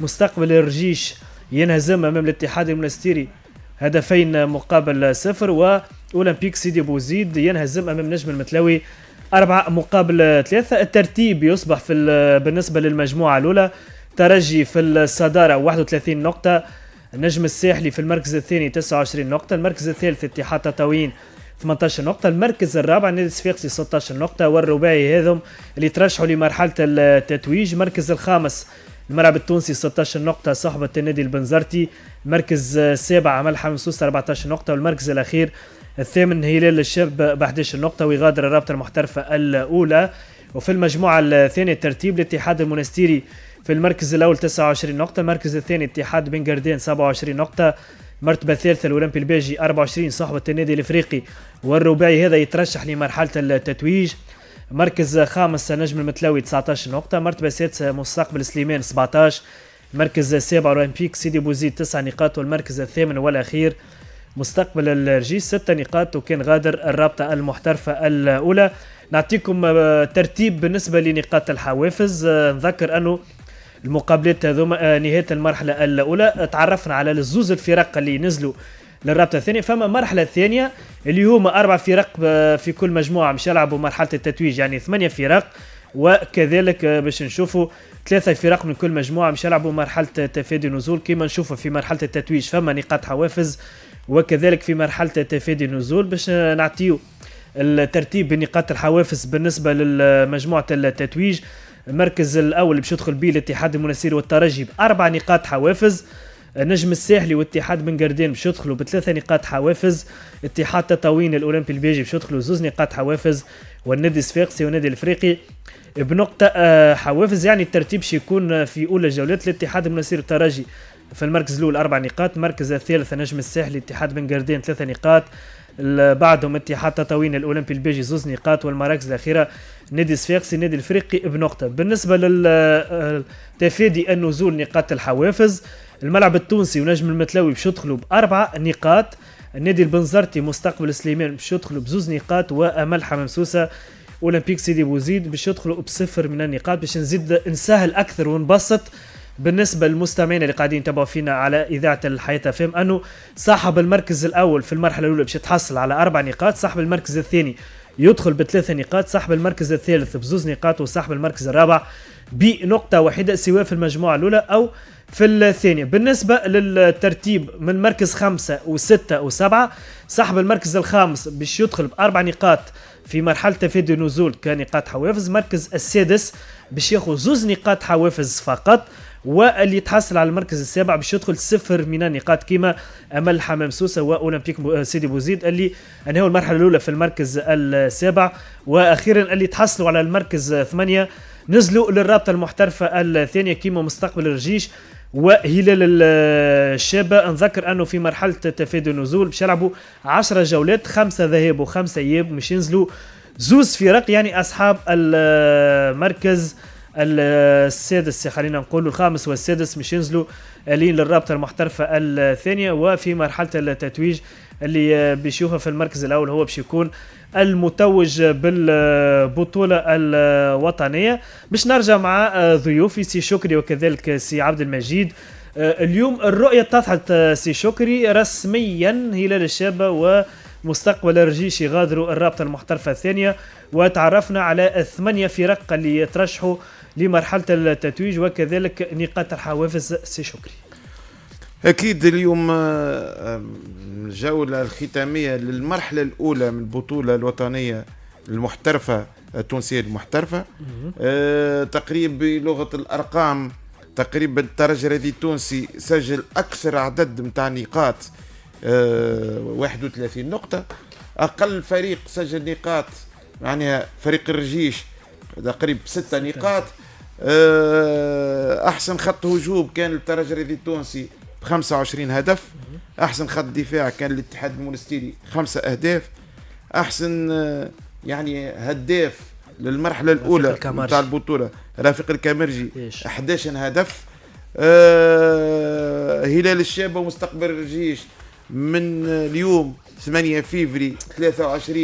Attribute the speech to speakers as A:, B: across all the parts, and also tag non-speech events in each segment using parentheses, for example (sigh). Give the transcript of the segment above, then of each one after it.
A: مستقبل الرجيش ينهزم امام الاتحاد المنستيري هدفين مقابل صفر واولمبيك سيدي بوزيد ينهزم امام نجم المتلاوي أربعة مقابل ثلاثة الترتيب يصبح في بالنسبة للمجموعة الأولى ترجي في الصدارة 31 نقطة النجم الساحلي في المركز الثاني 29 نقطة المركز الثالث اتحاد تطاوين 18 نقطة المركز الرابع نادي الصفاقسي 16 نقطة والرباعي هذم اللي ترشحوا لمرحلة التتويج المركز الخامس الملعب التونسي 16 نقطة صاحبة النادي البنزرتي المركز السابع آه، ملحم سوسة 14 نقطة والمركز الأخير آه، الثامن هلال الشاب ب 11 نقطة ويغادر الرابطة المحترفة الأولى وفي المجموعة الثانية الترتيب الاتحاد المنستيري في المركز الأول 29 نقطة المركز الثاني اتحاد بن قردين 27 نقطة المرتبة الثالثة الأولمبي الباجي 24 صاحبة النادي الإفريقي والرباعي هذا يترشح لمرحلة التتويج مركز خامس نجم المتلاوي 19 نقطة مرتبة سادسة مستقبل سليمان 17 مركز سابع اولمبيك سيدي بوزيد 9 نقاط والمركز الثامن والأخير مستقبل الرجيس 6 نقاط وكان غادر الرابطة المحترفة الأولى نعطيكم ترتيب بالنسبة لنقاط الحوافز نذكر أنه المقابلات هذوما آه، نهاية المرحلة الأولى تعرفنا على الزوز الفرق اللي نزلوا للرابطه الثانيه فما مرحله ثانيه اللي هما اربع فرق آه، في كل مجموعه مش يلعبوا مرحله التتويج يعني ثمانيه فرق وكذلك باش نشوفوا ثلاثه فرق من كل مجموعه مش يلعبوا مرحله تفادي نزول كما نشوفوا في مرحله التتويج فما نقاط حوافز وكذلك في مرحله تفادي نزول باش نعطيو الترتيب بنقاط الحوافز بالنسبه لمجموعه التتويج المركز الاول باش يدخل به الاتحاد المنسير والترجي باربع نقاط حوافز نجم الساحلي واتحاد بن قردين باش يدخلوا بثلاثه نقاط حوافز اتحاد تطاوين الاولمبي البيجي باش يدخلوا زوز نقاط حوافز والنادي الصفاقسي والنادي الافريقي بنقطه آه، حوافز يعني الترتيب باش يكون في اولى جولات الاتحاد منصير الترجي في المركز الاول اربع نقاط المركز الثالث نجم الساحلي اتحاد بن قردين ثلاثه نقاط بعدهم اتحاد تطاوين الاولمبي البيجي زوز نقاط والمراكز الاخيره نادي صفاقسي نادي الافريقي بنقطه بالنسبه للتفادي آه، آه، النزول نقاط الحوافز الملعب التونسي ونجم المتلاوي باش يدخلوا باربع نقاط النادي البنزرتي مستقبل سليمان باش يدخلوا بزوز نقاط وامل حمام سوسه اولمبيك سيدي بوزيد باش يدخلوا بصفر من النقاط باش نزيد نسهل اكثر ونبسط بالنسبة للمستمعين اللي قاعدين يتابعوا فينا على إذاعة الحياة فهم أنه صاحب المركز الأول في المرحلة الأولى باش يتحصل على أربع نقاط صاحب المركز الثاني يدخل بثلاثة نقاط صاحب المركز الثالث بزوز نقاط وصاحب المركز الرابع بنقطة واحدة سواء في المجموعة الأولى أو في الثانية بالنسبة للترتيب من مركز خمسة وستة وسبعة صاحب المركز الخامس باش يدخل بأربع نقاط في مرحلة تفادي النزول كنقاط حوافز مركز السادس باش ياخذ زوز نقاط حوافز فقط واللي تحصل على المركز السابع باش يدخل صفر من النقاط كيما امل حمام سوسه واولمبيك سيدي بوزيد اللي انهوا المرحله الاولى في المركز السابع واخيرا اللي تحصلوا على المركز ثمانيه نزلوا للرابطه المحترفه الثانيه كيما مستقبل الرجيش وهلال الشابة نذكر أنه في مرحلة تفادي النزول باش يلعبوا 10 جولات خمسة ذهاب وخمسة إياب باش ينزلوا زوز فرق يعني أصحاب المركز السادس خلينا نقولوا الخامس والسادس مش ينزلوا لين للرابطه المحترفه الثانيه وفي مرحله التتويج اللي بيشوفها في المركز الاول هو باش يكون المتوج بالبطولة الوطنية باش نرجع مع آه، ضيوفي سي شكري وكذلك سي عبد المجيد آه، اليوم الرؤية اتضحت آه، سي شكري رسميا هلال الشابة و مستقبل الرجيش يغادروا الرابطة المحترفة الثانية وتعرفنا على الثمانية فرق اللي يترشحوا لمرحلة التتويج وكذلك نقاط الحوافز سي شكري
B: اكيد اليوم آه، الجوله الختاميه للمرحله الاولى من البطوله الوطنيه المحترفه التونسيه المحترفه أه تقريب بلغه الارقام تقريبا الترجي الرياضي التونسي سجل اكثر عدد نتاع نقاط أه 31 نقطه اقل فريق سجل نقاط معناها فريق الرجيش تقريبا ستة نقاط أه احسن خط هجوم كان الترجي الرياضي التونسي ب 25 هدف احسن خط دفاع كان الاتحاد المونستيري خمسه اهداف احسن آه، يعني هداف للمرحله الاولى نتاع البطوله رافق الكامرجي 11 هدف آه هلال الشابه ومستقبل الجيش من آه، اليوم 8 فيفري 23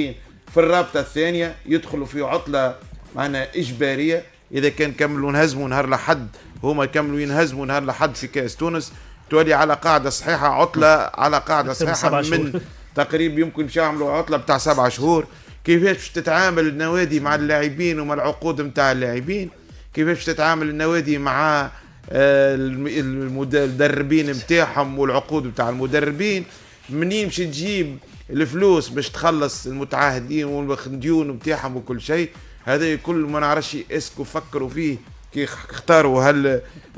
B: في الرابطه الثانيه يدخلوا في عطله معنا اجباريه اذا كان كملوا نهزموا نهار لحد هما كملوا ينهزموا نهار لحد في كاس تونس تولي على قاعده صحيحه عطله على قاعده (laughs) صحيحه من (laughs) تقريب يمكن مش يعملوا عطله بتاع سبع شهور كيفاش تتعامل النوادي مع اللاعبين ومع العقود نتاع اللاعبين كيفاش تتعامل النوادي مع آه، المدربين نتاعهم والعقود نتاع المدربين منين باش تجيب الفلوس باش تخلص المتعاهدين والديون نتاعهم وكل شيء هذا كل ما نعرفش اسكو فكروا فيه كي اختاروا هل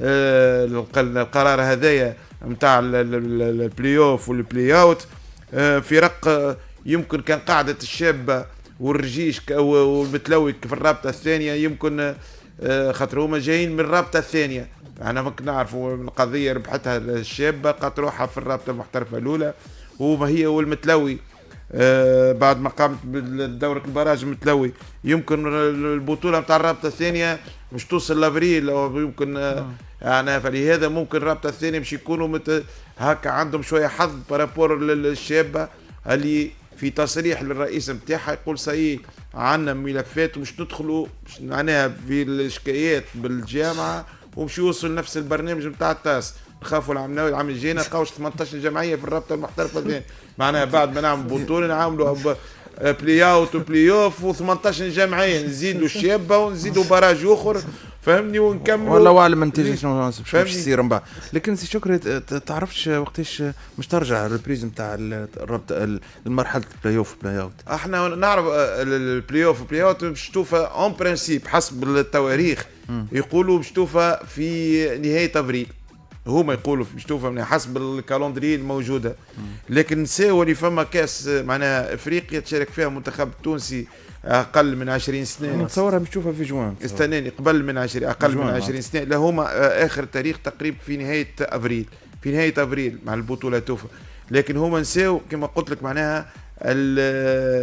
B: آه، القرار هذايا نتاع البلاي اوف والبلاي اوت فرق آه، يمكن كان قاعدة الشابة والرجيش والمتلوي في الرابطة الثانية يمكن آه، خاطر هما جايين من الرابطة الثانية انا ما نعرفوا القضية ربحتها الشابة قالت روحها في الرابطة المحترفة الأولى وما هي والمتلوي بعد ما قامت بدورة البراج المتلوي يمكن البطولة نتاع الرابطة الثانية مش توصل لافريل او يمكن آه، آه. يعني فلهذا ممكن رابطه الثانيه مش يكونوا مت... هكا عندهم شويه حظ بارابور للشابه اللي في تصريح للرئيس نتاعها يقول سي عندنا ملفات مش ندخلوا معناها في الشكايات بالجامعه ومش يوصل نفس البرنامج نتاع التاس نخافوا العام العام الجاي نلقاوش 18 جمعيه في الرابطه المحترفه معناها بعد ما نعمل بطوله نعملوا بلاي أه، اوت وبلاي اوف و18 جامعيه نزيدوا شابه ونزيدوا باراج اخر فهمني ونكمل والله اعلم انت شنو باش يصير
C: من بعد لكن سي شكري تعرفش وقتاش مش ترجع الريبريز نتاع الربط المرحله البلاي اوف بلاي اوت
B: احنا نعرف البلاي اوف بلاي اوت باش توفى اون برانسيب حسب التواريخ يقولوا باش توفى في نهايه ابريل هما يقولوا مش توفى حسب الكالندري الموجوده لكن نساو اللي فما كاس معناها افريقيا تشارك فيها منتخب تونسي اقل من 20 سنه نتصورها
C: مش تشوفها في جوان استناني
B: قبل من 20 اقل من 20 آه. سنه لا هما آه، اخر تاريخ تقريبا في نهايه افريل في نهايه افريل مع البطوله توفى لكن هما نساو كما قلت لك معناها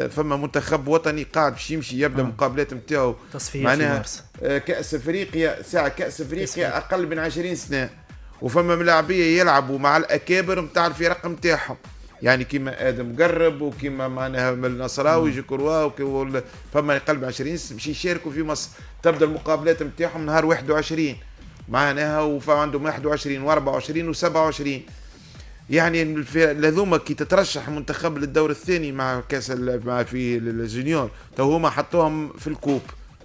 B: فما منتخب وطني قاعد باش يمشي يبدا آه. مقابلات نتاعو معناها كاس افريقيا ساعه كاس افريقيا اقل من 20 سنه وفما ملاعبيه يلعبوا مع الاكابر نتاع الفرق نتاعهم يعني كيما ادم قرب وكيما معناها من النصراوي كروا فما يقلب 20 باش يشاركوا في مصر تبدا المقابلات نتاعهم نهار 21 معناها وفما عندهم 21 و24 و27 يعني هذوما كي تترشح منتخب للدور الثاني مع كاس مع في الجونيور تو هما حطوهم في الكوب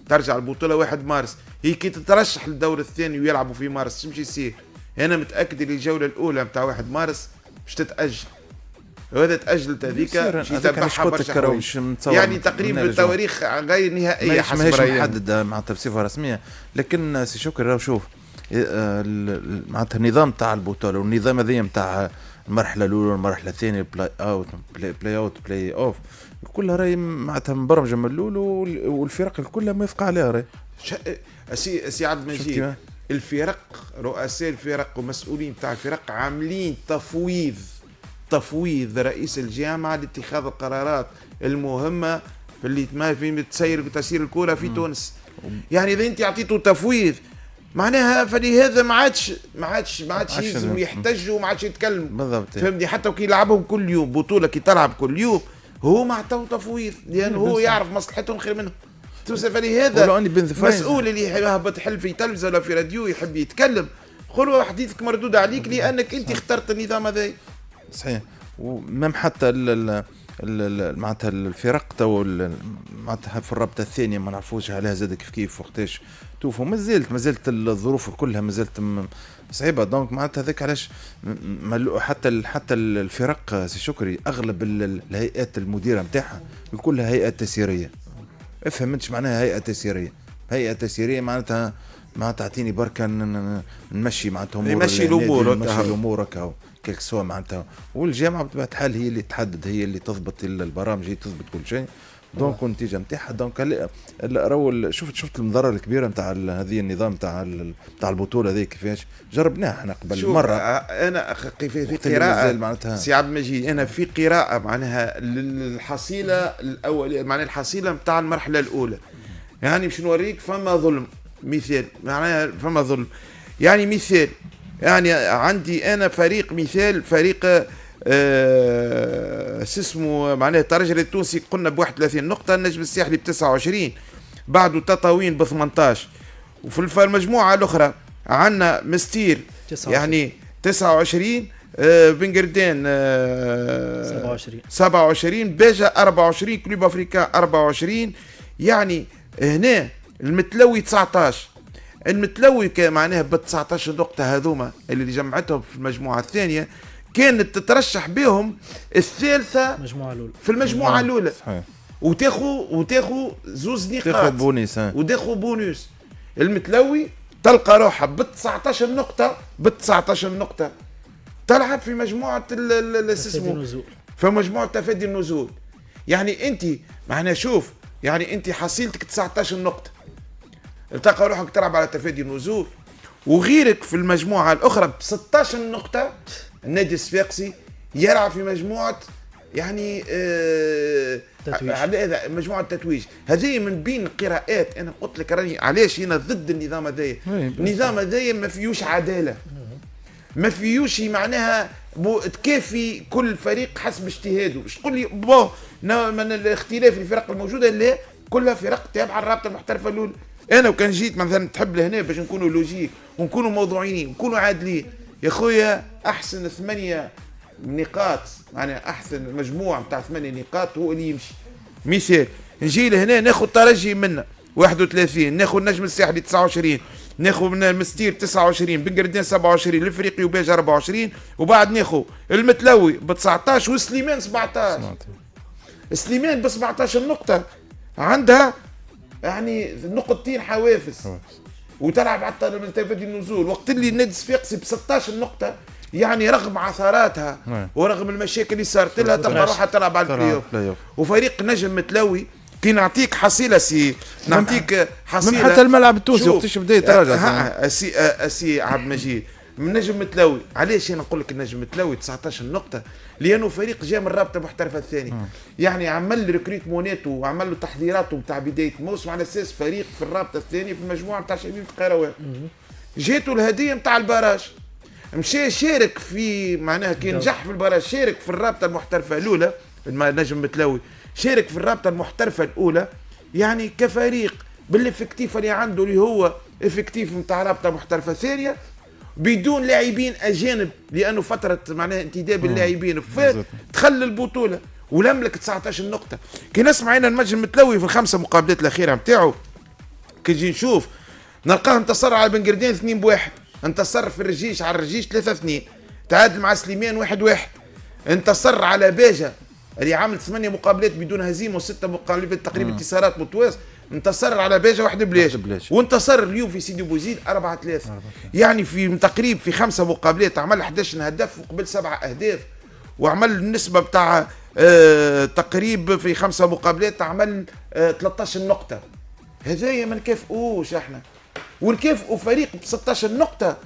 B: ترجع البطوله 1 مارس هي كي تترشح للدور الثاني ويلعبوا في مارس شو يصير انا متاكد اللي الجوله الاولى نتاع 1 مارس باش تتاجل وهذا تاجلت هذيك يتبعها برشا يعني, يعني تقريبا التواريخ غير نهائيه ماهيش محدده
C: معناتها بصفه رسميه لكن آه، سي شكر راه شوف آه، معناتها النظام تاع البطوله والنظام هذايا نتاع المرحله الاولى والمرحله الثانيه بلاي اوت بلاي, بلاي اوت بلاي اوف كلها راهي معناتها مبرمجه من الاول والفرق كلها موافقه عليها راهي
B: آه، سي سي عبد المجيد الفرق رؤساء الفرق ومسؤولين تاع الفرق عاملين تفويض تفويض رئيس الجامعة لاتخاذ القرارات المهمة في اللي ما في تسير تسير الكرة في تونس يعني إذا أنت أعطيته تفويض معناها فلهذا ما عادش ما عادش ما عادش يلزم يحتجوا وما عادش يتكلموا بالضبط فهمني حتى كي يلعبهم كل يوم بطولة كي تلعب كل يوم هو ما عطاو تفويض لأنه هو يعرف مصلحتهم خير منهم توصل هذا مسؤول اللي يهبط حل في تلفزه ولا في راديو يحب يتكلم قول حديثك مردود عليك لانك انت اخترت النظام هذا
C: صحيح ومام حتى معناتها الفرق تو معناتها في الرابطه الثانيه ما نعرفوش عليها زاد كيف كيف وقتاش توفوا ما زالت ما زالت الظروف كلها ما زالت صعيبه دونك معناتها هذاك علاش حتى حتى الفرق سي شكري اغلب الهيئات المديره نتاعها كلها هيئات تسييريه افهم انت معناها هيئه تسييريه هيئه تسييريه معناتها ما تعطيني بركه نمشي معناتها امور نمشي الامور نمشي الامور هكا كيك سوا معناتها والجامعه بطبيعه الحال هي اللي تحدد هي اللي تضبط البرامج هي تضبط كل شيء دونك النتيجه نتاعها دونك راهو شفت شفت المضره الكبيره نتاع هذه النظام نتاع نتاع البطوله هذه كيفاش جربناها احنا قبل مره
B: انا في, في قراءه معناتها سي عبد المجيد انا في قراءه معناها للحصيله الاوليه معناها الحصيله نتاع المرحله الاولى يعني باش نوريك فما ظلم مثال معناها فما ظلم يعني مثال يعني عندي انا فريق مثال فريق آه، شو اسمه معناها الترجي التونسي قلنا ب 31 نقطه النجم الساحلي ب 29 بعده تطاوين ب 18 وفي المجموعه الاخرى عندنا مستير يعني 29 آه، بن قردان 27 27 باجا 24 كلوب افريكان 24 يعني هنا المتلوي 19 المتلوي معناها ب 19 نقطه هذوما اللي جمعتهم في المجموعه الثانيه كانت تترشح بهم الثالثة المجموعة الأولى في المجموعة نعم. الأولى صحيح وتاخو وتاخو زوز نقاط تاخو بونيس وتاخو بونيس المتلوي تلقى روحها ب 19 نقطة ب 19 نقطة تلعب في مجموعة اسمه في مجموعة تفادي النزول يعني أنت معنا شوف يعني أنت حصيلتك 19 نقطة تلقى روحك تلعب على تفادي النزول وغيرك في المجموعة الأخرى ب 16 نقطة النادي الصفاقسي يلعب في مجموعه يعني آه تتويج مجموعه تتويج هذه من بين قراءات انا قلت لك راني علاش هنا ضد النظام هذايا إيه، النظام هذايا ما فيهوش عداله ما فيهوش معناها تكافي كل فريق حسب اجتهاده باش تقول لي بون من الاختلاف الفرق الموجوده لا كلها فرق تابعه للرابطه المحترفه الاولى انا وكان جيت مثلا تحب لهنا باش نكونوا لوجيك ونكونوا موضوعيين ونكونوا عادلين يا خويا احسن ثمانيه نقاط يعني احسن مجموع نتاع ثمانيه نقاط هو اللي يمشي مثال نجي لهنا ناخذ ترجي منا 31 ناخذ نجم الساحلي 29 ناخذ من المستير 29 بن قردان 27 الافريقي وباجا 24 وبعد ناخذ المتلوي ب 19 وسليمان 17 سليمان ب 17 نقطه عندها يعني نقطتين حوافز وتلعب على المنتفات النزول وقت اللي النادي الصفاقسي ب 16 نقطه يعني رغم عثراتها نعم. ورغم المشاكل اللي صارت لها تلقى روحها تلعب على البلاي وفريق نجم متلوي كي نعطيك حصيله سي نعم. نعطيك حصيله من حتى الملعب التونسي وقتاش بدا يتراجع أه، أه، أه، سي سي عبد المجيد من نجم متلاوي علاش انا نقول لك النجم متلاوي 19 نقطه لانه فريق جاء من الرابطه المحترفه الثاني يعني عمل ريكريتموناته وعمل له تحضيراته نتاع بدايه الموسم على اساس فريق في الرابطه الثاني في المجموعه نتاع شبيب القيروان جاته الهديه نتاع البراج مشى شارك في معناها كي نجح في البراج شارك في الرابطه المحترفه الاولى نجم متلاوي شارك في الرابطه المحترفه الاولى يعني كفريق بالافكتيف اللي عنده اللي هو افكتيف نتاع رابطه محترفه ثانيه بدون لاعبين اجانب لانه فتره معناها انتداب اللاعبين دخل البطوله ولملك 19 نقطة كي نسمع أنا النجم متلوي في الخمسة مقابلات الأخيرة نتاعو كي نجي نشوف نلقاه انتصر على بن قردين 2 بواحد انتصر في الرجيش على الرجيش 3 2 تعادل مع سليمان 1 1 انتصر على باجة اللي عمل ثمانيه مقابلات بدون هزيمة وستة مقابلات تقريبا انتصارات متواصله انتصر على باجه واحد بلاش وانتصر اليوم في سيدي بوزيد 4 3 يعني في تقريب في خمسه مقابلات عمل 11 هدف وقبل سبعه اهداف وعمل النسبه بتاع اه تقريب في خمسه مقابلات عمل اه 13 نقطه هذايا ما نكافئوش احنا ونكافئوا فريق ب 16 نقطه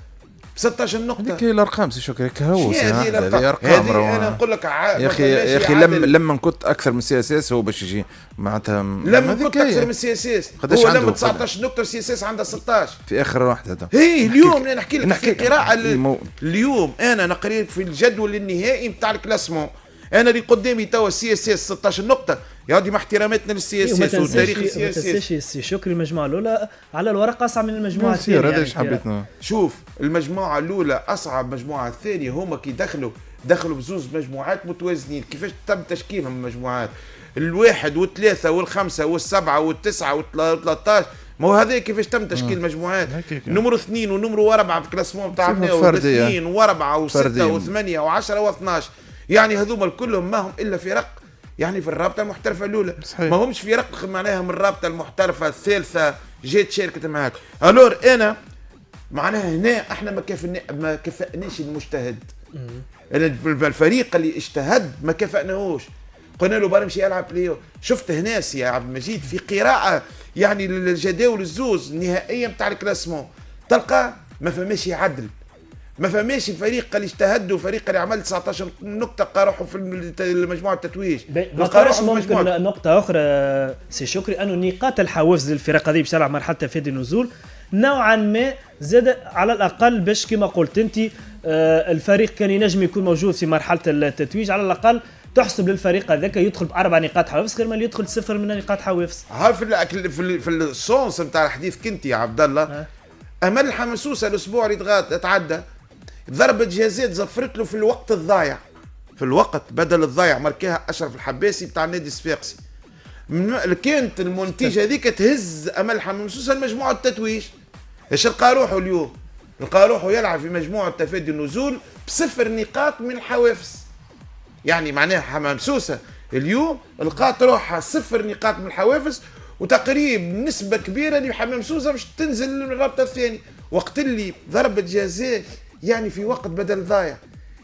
B: ب 16 نقطه هذيك
C: الارقام سي شكرا هو هذه ارقام انا نقول لك يا اخي يا اخي لما لما كنت اكثر من سي اس اس هو باش يجي معناتها لما كنت اكثر من
B: سي اس اس هو لما 19 نقطه سي اس اس عندها 16
C: في اخر واحدة هذا هي اليوم انا نحكي لك نحكي قراءة
B: اليوم انا نقريك في الجدول النهائي نتاع الكلاسمون انا اللي قدامي توا سي اس اس 16 نقطه يعدي مع احتراماتنا للسياسة أيوة، والتاريخ السياسي
A: السي شكري المجموعه الاولى على الورق اصعب من المجموعه الثانيه هذا يعني. ايش حبيت
B: شوف المجموعه الاولى اصعب مجموعه الثانيه هما كي دخلوا دخلوا بزوز مجموعات متوازنين كيفاش تم تشكيلهم المجموعات الواحد والثلاثة والخمسة والسبعة والتسعة وال13 ما هو هذا كيفاش تم تشكيل آه. المجموعات يعني؟ نمرو اثنين ونمرو أربعة في الكلاسمون بتاع اثنين وأربعة وستة وثمانية وعشرة واثناش يعني هذوما كلهم ما هم إلا فرق يعني في الرابطه المحترفه الاولى ما همش في رق معناها من الرابطه المحترفه الثالثه جيت شاركت معاك الور انا معناها هنا احنا ما كفنا ما كافئناش المجتهد الفريق اللي اجتهد ما كافئناهوش قلنا له برمشي العب ليو شفت هنا يا عبد المجيد في قراءه يعني للجداول الزوز النهائيه نتاع الكلاسمون تلقى ما فماش عدل ما فماش فريق اللي اجتهد وفريق اللي عمل 19 نقطه قارحوا في مجموعه التتويج
A: قارحوا في ممكن نقطه اخرى سي شكري انه نقاط الحوافز للفرق هذه باش تلعب مرحله فادي نزول نوعا ما زاد على الاقل باش كما قلت انت آه، الفريق كان ينجم يكون موجود في مرحله التتويج على الاقل تحسب للفريق هذاك يدخل باربع نقاط حوافز غير ما يدخل صفر من نقاط حوافز ها في في السونس نتاع
B: الحديث كنت يا عبد الله امل الحمسوسه الاسبوع اللي تعدى ضربة جزاء زفرت له في الوقت الضايع في الوقت بدل الضايع ماركاها اشرف الحباسي بتاع نادي الصفاقسي كانت المنتجه هذيك تهز امل حمام سوسه لمجموعه التتويج ايش لقى روحه اليوم؟ لقى روحه يلعب في مجموعه تفادي النزول بصفر نقاط من الحوافز يعني معناها حمام سوسه اليوم لقات روحها صفر نقاط من الحوافز وتقريب نسبه كبيره لحمام سوسه مش تنزل للرابطه الثاني وقت اللي ضربه جزاء يعني في وقت بدل ضايع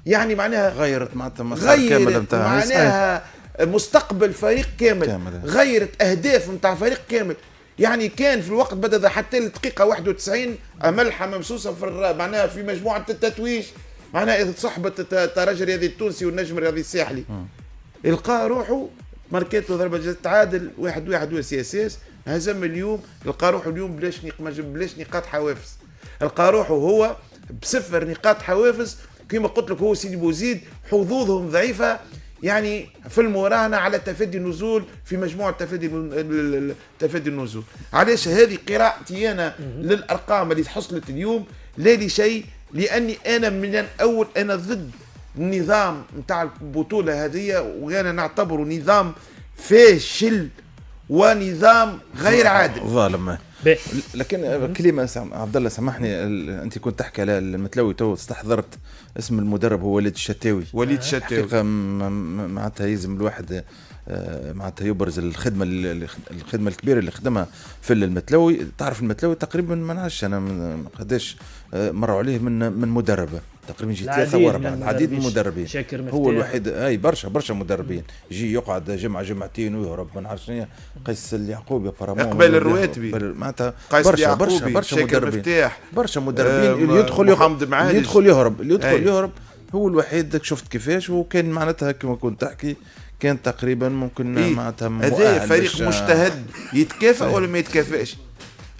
B: يعني معناها غيرت معناتها مسار كامل نتاع معناها مستقبل فريق كامل, كامل. غيرت اهداف نتاع فريق كامل يعني كان في الوقت بدا حتى الدقيقه 91 ملحه ممسوسه في معناها في مجموعه التتويج معناها صحبه الترجي الرياضي التونسي والنجم الرياضي الساحلي القى روحه ماركيتو ضربه جزاء تعادل واحد واحد سي اس اس هزم اليوم لقى روحه اليوم بلاش بلاش نقاط حوافز لقى روحه هو بصفر نقاط حوافز كما قلت لك هو سيدي بوزيد حظوظهم ضعيفه يعني في المراهنه على تفادي النزول في مجموعه تفادي تفادي النزول علاش هذه قراءتي انا للارقام اللي حصلت اليوم لا لشيء لاني انا من الاول انا ضد النظام نتاع البطوله هذه وانا نعتبره نظام فاشل ونظام غير عادل
C: ظالم لكن كلمه عبد الله سامحني انت كنت تحكي على المتلوي تو استحضرت اسم المدرب هو وليد الشتاوي وليد آه، الشتاوي حقيقه معناتها يلزم الواحد آه، معناتها يبرز الخدمه الخدمه الكبيره اللي خدمها في المتلوي تعرف المتلوي تقريبا ما نعرفش انا قداش آه، مروا عليه من من مدربه تقريبا جي ثلاثة وأربعة العديد من المدربين هو الوحيد أي برشا برشا مدربين يجي يقعد جمعة جمعتين ويهرب ما نعرفش شنو قيس اليعقوبي برامون قبل الرواتبي معناتها برشا برشا برشا مدربين برشا آه، مدربين اللي يدخل يهرب اللي يدخل يهرب اللي يدخل يهرب هو الوحيد شفت كيفاش وكان معناتها كما كنت تحكي كان تقريبا ممكن إيه؟ معناتها هذا فريق مجتهد
B: يتكافئ ولا ما يتكافئش؟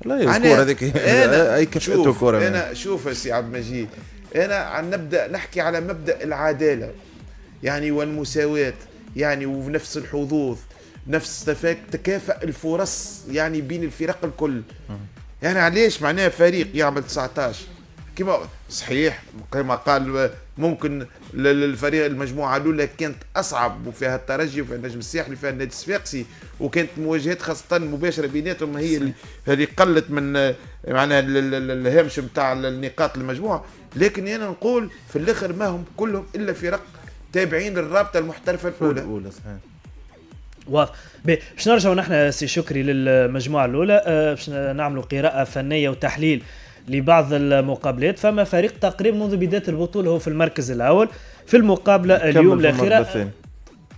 B: لا الكوره هذيك (laughs) اي كفته الكوره انا شوف يا سي عبد المجيد انا عن نبدأ نحكي على مبدأ العدالة يعني والمساواة يعني ونفس الحظوظ نفس تفاك الفرص يعني بين الفرق الكل يعني علاش معناها فريق يعمل 19 كما صحيح كما قال ممكن الفريق المجموعه الاولى كانت اصعب وفيها الترجي وفيها النجم الساحلي وفيها النادي الصفاقسي وكانت مواجهات خاصه مباشره بيناتهم هي اللي قلت من معناها الهامش نتاع النقاط المجموعه لكن انا نقول في الاخر ما هم كلهم الا فرق تابعين للرابطه المحترفه الاولى الاولى صحيح
A: واضح باش نرجعوا نحن سي شكري للمجموعه الاولى آه، باش نعملوا قراءه فنيه وتحليل لبعض المقابلات فما فريق تقريبا منذ بدايه البطوله هو في المركز الاول في المقابله اليوم الاخيره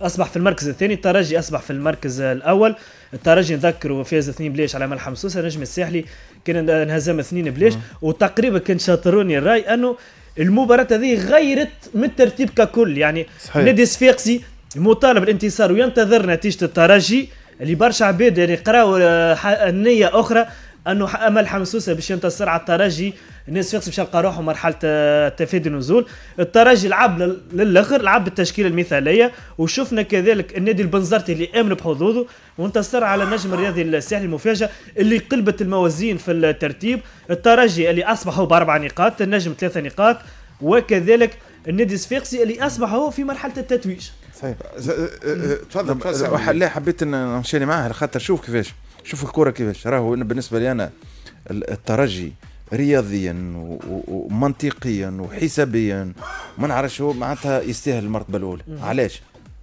A: اصبح في المركز الثاني الترجي اصبح في المركز الاول الترجي نذكروا فاز اثنين بلاش على ملحم سوسه نجم الساحلي كان انهزم اثنين بلاش وتقريبا كان شاطروني الراي انه المباراه هذه غيرت من الترتيب ككل يعني صحيح. نادي صفاقسي مطالب الانتصار وينتظر نتيجه الترجي اللي برشا عباد يعني قراوا النيه آه، اخرى انه امل حمسوسه باش ينتصر على الترجي الناس فيقس باش يلقى روحه مرحله آه، تفادي النزول الترجي لعب للاخر لعب بالتشكيله المثاليه وشفنا كذلك النادي البنزرتي اللي امن بحظوظه وانتصر على النجم الرياضي الساحلي المفاجاه اللي قلبت الموازين في الترتيب الترجي اللي اصبحوا باربع نقاط النجم ثلاثه نقاط وكذلك النادي الصفاقسي اللي اصبح هو في مرحله التتويج صحيح طيب، تفضل نعم،
C: لا حبيت نمشي معاه على خاطر شوف كيفاش شوف الكره كيفاش راهو بالنسبه لي انا الترجي رياضيا ومنطقيا وحسابيا ما نعرفش هو معناتها يستاهل المرتبه الاولى علاش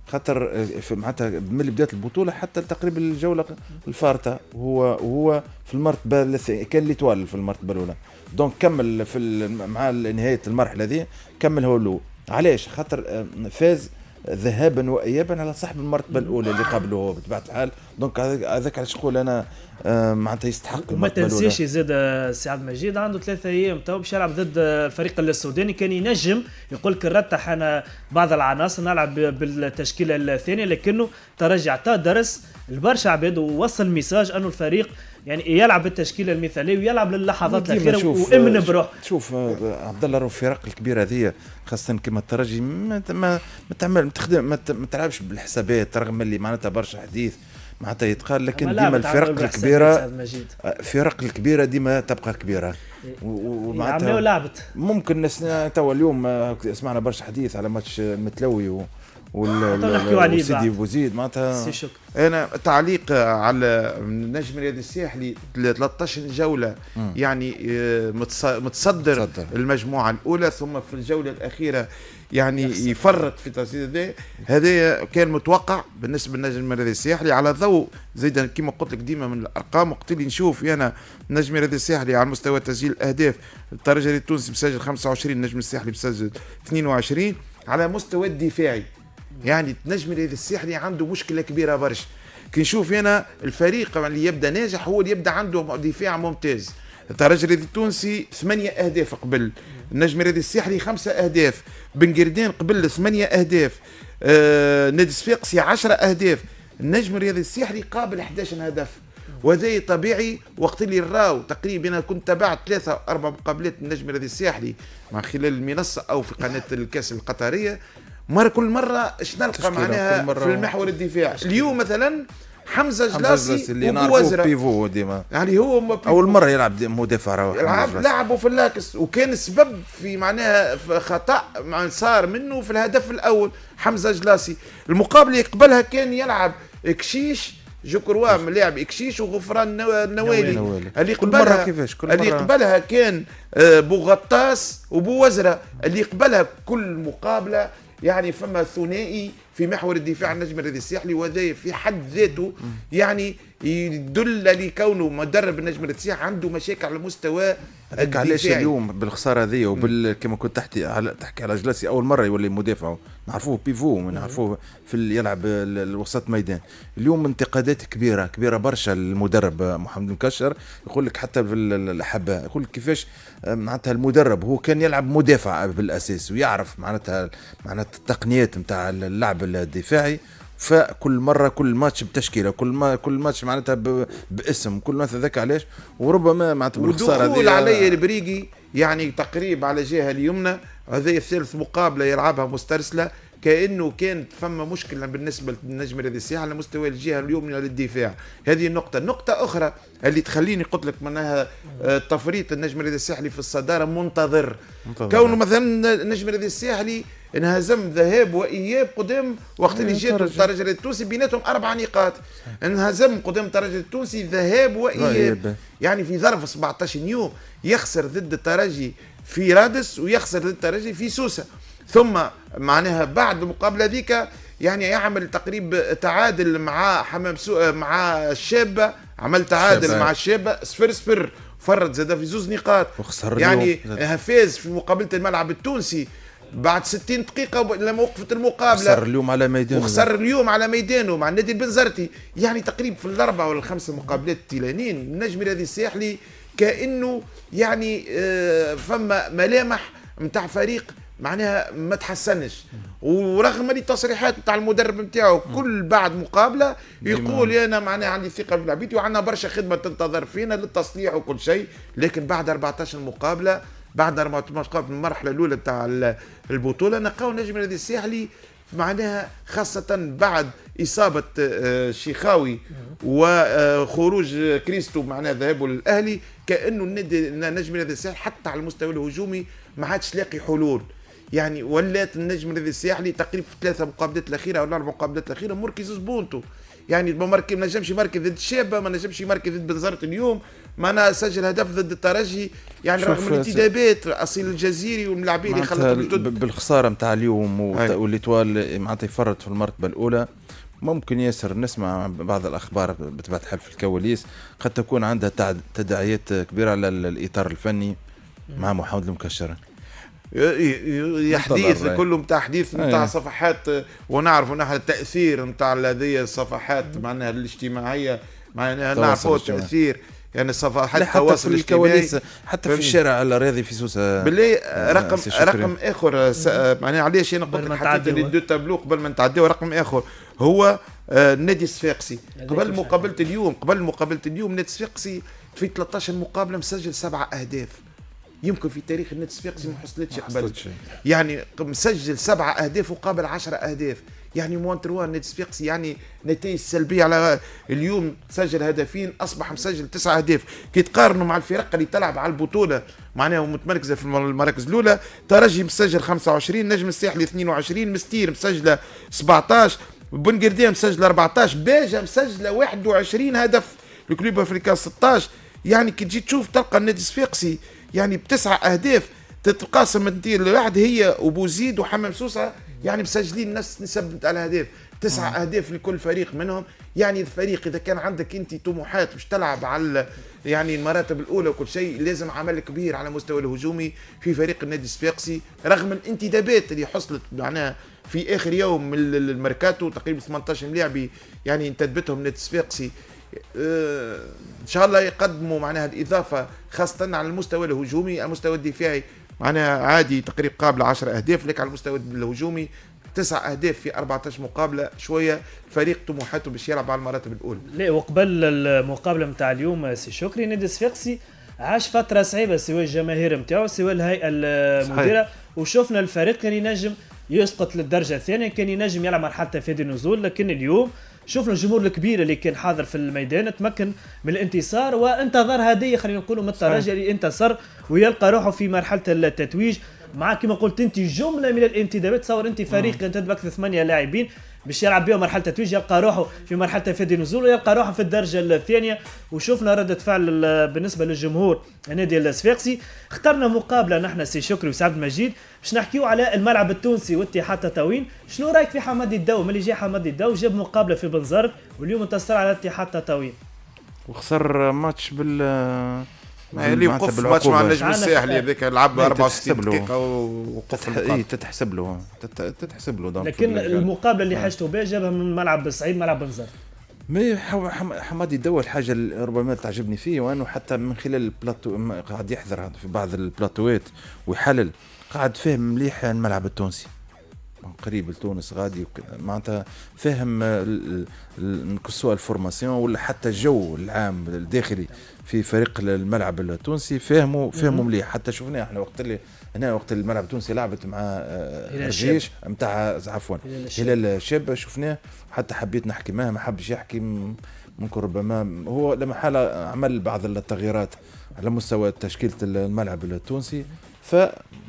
C: خاطر آه، معناتها ملي بدات البطوله حتى تقريبا الجوله الفارطه وهو وهو في المرتبه كان اللي توال في المرتبه الاولى دونك كمل في مع نهايه المرحله هذه كمل هو الاول علاش خاطر آه، فاز ذهابا وايابا على صاحب المرتبه الاولى اللي قبله بطبيعه الحال دونك هذاك علاش نقول انا آه، معناتها يستحق وما تنسيش
A: زاد آه، سي عبد المجيد عنده ثلاثة ايام تو باش يلعب ضد الفريق آه، السوداني كان ينجم يقول لك نرتح انا بعض العناصر نلعب بالتشكيله الثانيه لكنه ترجع درس لبرشا عباد ووصل ميساج انه الفريق يعني يلعب بالتشكيله المثاليه ويلعب للحظات الاخيره وامن بروح
C: شوف عبد الله راه الفرق الكبيره هذه خاصه كما الترجي ما ما تعمل ما تخدم ما تلعبش بالحسابات رغم اللي معناتها برشا حديث معناتها يتقال لكن ديما الفرق الكبيره الفرق آه، الكبيره ديما تبقى كبيره ومعناتها ممكن ممكن توا اليوم آه، سمعنا برشا حديث على ماتش متلوي و وال آه، سيدي بوزيد معناتها
B: انا تعليق على النجم الرياضي الساحلي 13 جوله يعني آه، متصدر, متصدر المجموعه الاولى ثم في الجوله الاخيره يعني يفرط في تصدير هذا هذا كان متوقع بالنسبه للنجم الرياضي الساحلي على ضوء زيدا كما قلت لك ديما من الارقام وقت اللي نشوف انا النجم الرياضي الساحلي على مستوى تسجيل الاهداف الترجي التونسي مسجل 25 النجم الساحلي مسجل 22 على مستوى الدفاعي يعني تنجم الساحلي عنده مشكله كبيره برشا كي نشوف انا الفريق اللي يبدا ناجح هو اللي يبدا عنده دفاع ممتاز الترجي التونسي ثمانية أهداف قبل النجم الرياضي الساحلي خمسة أهداف بن قردان قبل ثمانية أهداف آه نادي صفاقسي 10 أهداف النجم الرياضي الساحلي قابل 11 هدف وهذا طبيعي وقت اللي راو تقريبا انا كنت تابعت ثلاثه اربع مقابلات النجم الرياضي الساحلي مع خلال المنصه او في قناه الكاس القطريه مره كل مره اش نلقى معناها في المحور الدفاعي اليوم مثلا حمزه جلاسي اللي نعرفه
C: بيفو ديما يعني هو اول مره يلعب مدافع راهو لعبه
B: في اللاكس وكان السبب في معناها في خطا مع صار منه في الهدف الاول حمزه جلاسي المقابله اللي قبلها كان يلعب كشيش جو كروا لاعب اكشيش وغفران النوالي اللي قبلها كيفاش كل اللي قبلها كان آه، بوغطاس وبوزره اللي قبلها كل مقابله يعني فما ثنائي في محور الدفاع النجم الرياضي الساحلي وهذا في حد ذاته يعني يدل لكونه مدرب النجم الرياضي عنده مشاكل على مستوى هذاك علاش اليوم
C: بالخساره هذه وبال كما كنت تحكي على تحكي على جلاسي اول مره يولي مدافع نعرفوه بيفو ونعرفوه في يلعب الوسط ميدان اليوم انتقادات كبيره كبيره برشا للمدرب محمد مكشر يقول لك حتى في الاحباء يقول لك كيفاش آه، معناتها المدرب هو كان يلعب مدافع بالاساس ويعرف معناتها معناتها التقنيات نتاع اللعب الدفاعي فكل مره كل ماتش بتشكيله كل ما كل ماتش معناتها ب... باسم كل ماتش ذاك علاش وربما معناتها بالخساره ودخول آه. علي البريقي يعني تقريب على جهه اليمنى هذه
B: الثالث مقابله يلعبها مسترسله كانه كانت فما مشكله بالنسبه للنجم سيح على مستوى الجهه اليمنى للدفاع هذه النقطه نقطه اخرى اللي تخليني قلت لك معناها آه، تفريط النجم الذي الساحلي في الصداره منتظر, منتظر. كونه مثلا النجم الذي الساحلي انهزم ذهاب واياب قدام وقت اللي جات الترجي التونسي بيناتهم اربع نقاط انهزم قدام الترجي التونسي ذهاب واياب يعني في ظرف 17 يوم يخسر ضد الترجي في رادس ويخسر ضد الترجي في سوسه ثم معناها بعد المقابله ذيك يعني يعمل تقريب تعادل مع حمام سو... مع الشابه عمل تعادل شبه. مع الشابه صفر صفر فرط زاد في زوز نقاط وخسر يعني فاز في مقابله الملعب التونسي بعد 60 دقيقة لما وقفت المقابلة خسر اليوم على ميدانه وخسر اليوم على ميدانه مع النادي البنزرتي يعني تقريبا في الأربعة ولا الخمسة مقابلات التلانين النجم الذي الساحلي كأنه يعني آه، فما ملامح نتاع فريق معناها ما تحسنش ورغم التصريحات نتاع المدرب نتاعو كل بعد مقابله يقول انا معناها عندي ثقه في لعبتي وعندنا برشا خدمه تنتظر فينا للتصليح وكل شيء لكن بعد 14 مقابله بعد 14 قام في المرحله الاولى نتاع البطوله نلقاو نجم النادي الساحلي معناها خاصة بعد إصابة الشيخاوي آه، وخروج آه، كريستو معناها ذهابه للأهلي كأنه النادي نجم النادي الساحلي حتى على المستوى الهجومي ما عادش لاقي حلول يعني ولات النجم النادي الساحلي تقريبا في ثلاثة مقابلات الأخيرة أو الأربع مقابلات الأخيرة مركز زبونتو يعني ما نجمش يمركز ضد الشابة ما نجمش يمركز ضد بنزرت اليوم معناها سجل هدف ضد الترجي يعني رغم الانتدابات اصيل الجزيري والملاعبين اللي خلطوا
C: بالخساره نتاع اليوم طوال معناتها يفرط في المرتبه الاولى ممكن ياسر نسمع بعض الاخبار بطبيعه الحال في الكواليس قد تكون عندها تداعيات كبيره على الاطار الفني مع محمد المكشر
B: يا حديث كله نتاع حديث نتاع أيه. صفحات ونعرفوا نحن التاثير نتاع هذه الصفحات معناها الاجتماعيه معناها نعرفوا التاثير يعني صفحات التواصل الاجتماعي حتى في
C: الشارع الرياضي في سوسه بالله آه، رقم رقم
B: اخر آه، آه، معناها علاش انا قلت لك حتى لي دو تابلو قبل ما نتعداو رقم اخر هو النادي الصفاقسي قبل مقابله اليوم قبل مقابله اليوم النادي الصفاقسي في 13 مقابله مسجل سبعه اهداف يمكن في تاريخ النادي الصفاقسي ما حصلتش قبل يعني مسجل سبعة اهداف وقابل 10 اهداف يعني موان تروا نيت يعني نتائج سلبيه على اليوم سجل هدفين اصبح مسجل تسعة اهداف كي تقارنوا مع الفرق اللي تلعب على البطوله معناها متمركزه في المراكز الاولى ترجي مسجل 25 نجم الساحلي 22 مستير مسجله 17 بن مسجله 14 باجه مسجله 21 هدف الكلوب افريكان 16 يعني كي تجي تشوف تلقى النادي الصفاقسي يعني بتسعة اهداف تتقاسم انت الواحد هي وبوزيد وحمام سوسه يعني مسجلين نفس نسب نتاع الاهداف تسعة اهداف لكل فريق منهم يعني الفريق اذا كان عندك انت طموحات باش تلعب على يعني المراتب الاولى وكل شيء لازم عمل كبير على المستوى الهجومي في فريق النادي الصفاقسي رغم الانتدابات اللي حصلت معناها في اخر يوم من الماركاتو تقريبا 18 لاعبي يعني انتدبتهم النادي الصفاقسي آه، ان شاء الله يقدموا معناها الاضافه خاصه على المستوى الهجومي المستوى الدفاعي معناها عادي تقريب قابل 10 اهداف لك على المستوى الهجومي تسع اهداف في 14 مقابله شويه فريق طموحاته باش يلعب على المراتب الاولى
A: لا وقبل المقابله نتاع اليوم سي شكري نادي الصفاقسي عاش فتره صعيبه سواء الجماهير نتاعو سواء الهيئه المديره وشفنا الفريق كان ينجم يسقط للدرجه الثانيه كان ينجم يلعب مرحله في النزول لكن اليوم شفنا الجمهور الكبير اللي كان حاضر في الميدان تمكن من الانتصار وانتظر هديه خلينا نقولوا من الترجي اللي انتصر ويلقى روحه في مرحله التتويج مع كما قلت انت جمله من الانتدابات تصور انت فريق آه. ينتدب اكثر ثمانيه لاعبين باش يلعب بهم مرحله التتويج يلقى روحه في مرحله تفادي نزول ويلقى روحه في الدرجه الثانيه وشفنا رده فعل بالنسبه للجمهور نادي الصفاقسي اخترنا مقابله نحن سي شكري وسعد المجيد باش نحكيو على الملعب التونسي واتحاد تطاوين شنو رايك في حمادي الدو ملي جا حمادي الدو جاب مقابله في بنزرت واليوم انتصر على اتحاد تطاوين
C: وخسر ماتش بال اللي وقف ماتش مع النجم الساحلي هذاك لعب 64 دقيقه وقف اي تتحسب له إيه، تتحسب له لكن المقابله اللي آه. حاجته
A: بها جابها من ملعب سعيد ملعب بنزرت
C: مي حمادي دوا الحاجه اللي ربما تعجبني فيه وانه حتى من خلال البلاطو قاعد يحضر في بعض البلاطوات ويحلل قاعد فاهم مليح الملعب التونسي قريب لتونس غادي وكذا معناتها فاهم نكسوها الفورماسيون ولا حتى الجو العام الداخلي في فريق الملعب التونسي فهموا فهموا مليح حتى شفناه احنا وقت اللي هنا وقت الملعب التونسي لعبت مع آه، الجيش نتاع عفوا هلال الشاب شفناه حتى حبيت نحكي معاه ما حبش يحكي ممكن ربما هو لما حال عمل بعض التغييرات على مستوى تشكيله الملعب التونسي ف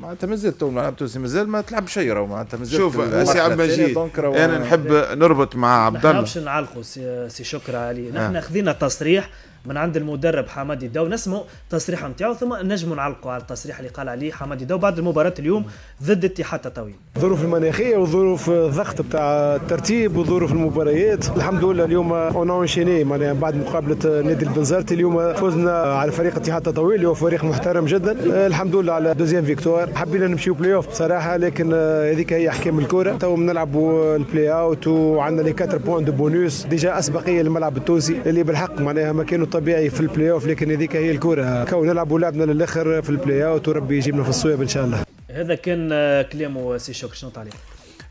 C: ما تمزل تو الملعب التونسي مازال ما تلعب شيء راهو معناتها مازال شوف آه، سي عبد المجيد انا نحب نربط مع عبد الله ما نعرفش
A: نعلقوا سي شكرا علي نحن آه. خذينا تصريح من عند المدرب حمادي داو نسمعوا التصريح نتاعو ثم نجموا نعلقوا على التصريح اللي قال عليه حمادي داو بعد المباراه اليوم ضد اتحاد تطاوين
B: الظروف المناخيه وظروف الضغط بتاع الترتيب وظروف المباريات الحمد لله اليوم اون انشيني معناها بعد مقابله نادي البنزرتي اليوم فزنا على فريق اتحاد تطاوين اللي هو فريق محترم جدا الحمد لله على دوزيام فيكتوار حبينا نمشيو بلاي اوف بصراحه لكن هذيك هي احكام الكره تو بنلعبوا البلاي اوت وعندنا لي 4 بوان دو بونوس ديجا اسبقيه للملعب التونسي اللي بالحق معناها ما كانوا طبيعي في البلاي اوف لكن هذيك هي الكره كون نلعبوا لعبنا للاخر في البلاي اوت وربي يجيبنا في الصويب ان شاء الله
A: هذا كان كلامه سي شوك شنو تعليق